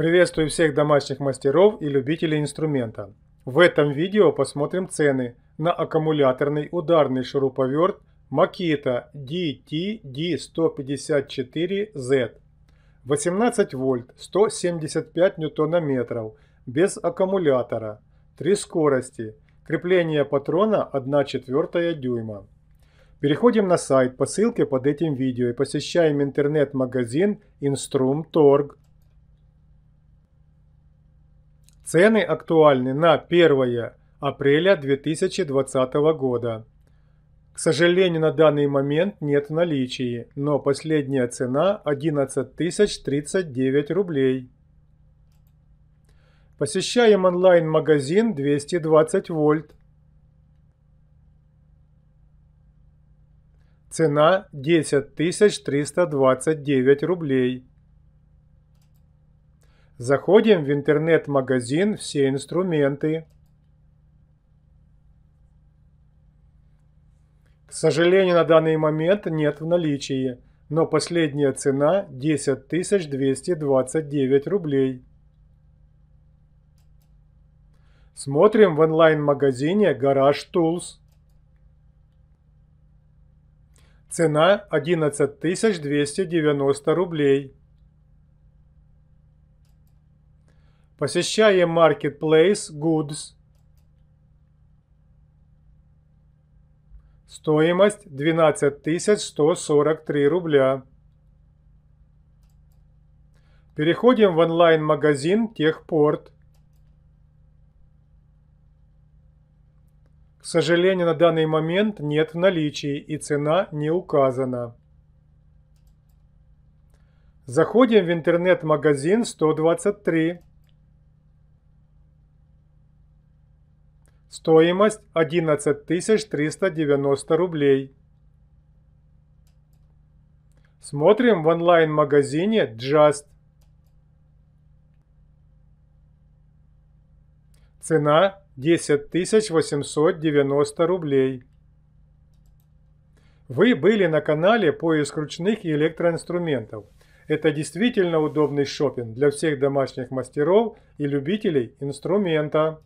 Приветствую всех домашних мастеров и любителей инструмента. В этом видео посмотрим цены на аккумуляторный ударный шуруповерт Makita DTD154Z 18 вольт 175 ньютона без аккумулятора, 3 скорости, крепление патрона 1 четвертая дюйма. Переходим на сайт по ссылке под этим видео и посещаем интернет-магазин instrum-torg. Цены актуальны на 1 апреля 2020 года. К сожалению, на данный момент нет в наличии, но последняя цена 11 039 рублей. Посещаем онлайн-магазин 220 вольт. Цена 10 329 рублей. Заходим в интернет-магазин «Все инструменты». К сожалению, на данный момент нет в наличии, но последняя цена 10 229 рублей. Смотрим в онлайн-магазине «Гараж Tools. Цена 11 290 рублей. Посещаем Marketplace Goods. Стоимость 12 143 рубля. Переходим в онлайн-магазин Техпорт. К сожалению, на данный момент нет в наличии и цена не указана. Заходим в интернет-магазин 123. Стоимость 11 390 рублей. Смотрим в онлайн-магазине Just. Цена 10 890 рублей. Вы были на канале «Поиск ручных и электроинструментов». Это действительно удобный шопинг для всех домашних мастеров и любителей инструмента.